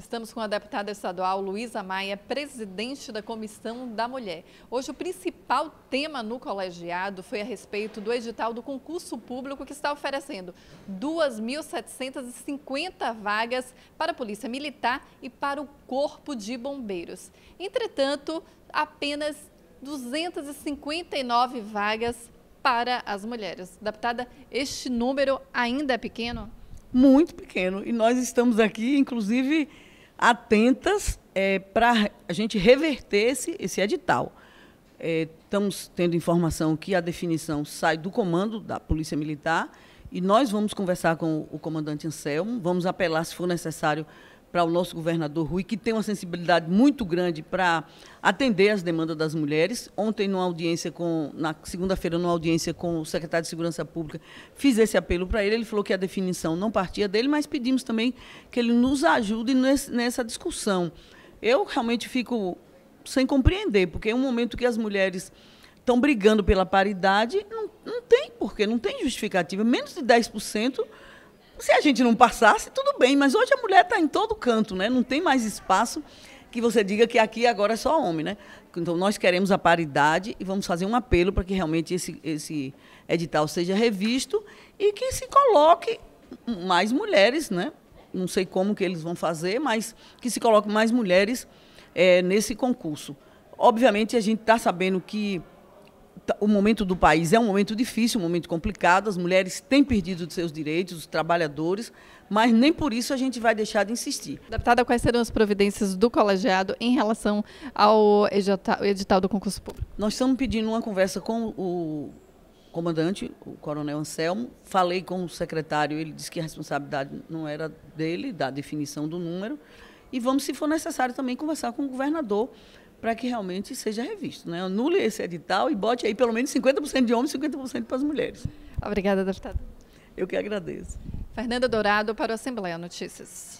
Estamos com a deputada estadual Luísa Maia, presidente da Comissão da Mulher. Hoje o principal tema no colegiado foi a respeito do edital do concurso público que está oferecendo 2.750 vagas para a Polícia Militar e para o Corpo de Bombeiros. Entretanto, apenas 259 vagas para as mulheres. Deputada, este número ainda é pequeno? Muito pequeno. E nós estamos aqui, inclusive, atentas é, para a gente reverter esse, esse edital. É, estamos tendo informação que a definição sai do comando da Polícia Militar e nós vamos conversar com o comandante Anselmo, vamos apelar, se for necessário, para o nosso governador Rui, que tem uma sensibilidade muito grande para atender as demandas das mulheres. Ontem, numa audiência com, na segunda-feira, numa audiência com o secretário de Segurança Pública, fiz esse apelo para ele. Ele falou que a definição não partia dele, mas pedimos também que ele nos ajude nesse, nessa discussão. Eu realmente fico sem compreender, porque é um momento que as mulheres estão brigando pela paridade, não, não tem porquê, não tem justificativa. Menos de 10% se a gente não passasse, tudo bem, mas hoje a mulher está em todo canto, né? Não tem mais espaço que você diga que aqui agora é só homem, né? Então nós queremos a paridade e vamos fazer um apelo para que realmente esse, esse edital seja revisto e que se coloque mais mulheres, né? Não sei como que eles vão fazer, mas que se coloque mais mulheres é, nesse concurso. Obviamente a gente está sabendo que Tá, o momento do país é um momento difícil, um momento complicado, as mulheres têm perdido seus direitos, os trabalhadores, mas nem por isso a gente vai deixar de insistir. Deputada, quais serão as providências do colegiado em relação ao edital do concurso público? Nós estamos pedindo uma conversa com o comandante, o coronel Anselmo, falei com o secretário, ele disse que a responsabilidade não era dele, da definição do número, e vamos, se for necessário, também conversar com o governador para que realmente seja revisto. Né? Anule esse edital e bote aí pelo menos 50% de homens e 50% para as mulheres. Obrigada, deputada. Eu que agradeço. Fernanda Dourado para a Assembleia Notícias.